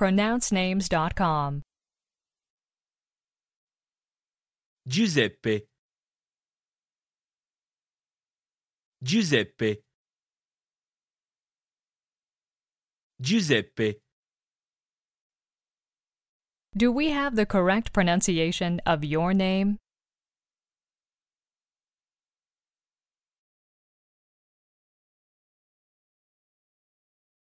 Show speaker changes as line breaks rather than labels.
pronouncenames.com.
Giuseppe Giuseppe Giuseppe
Do we have the correct pronunciation of your name?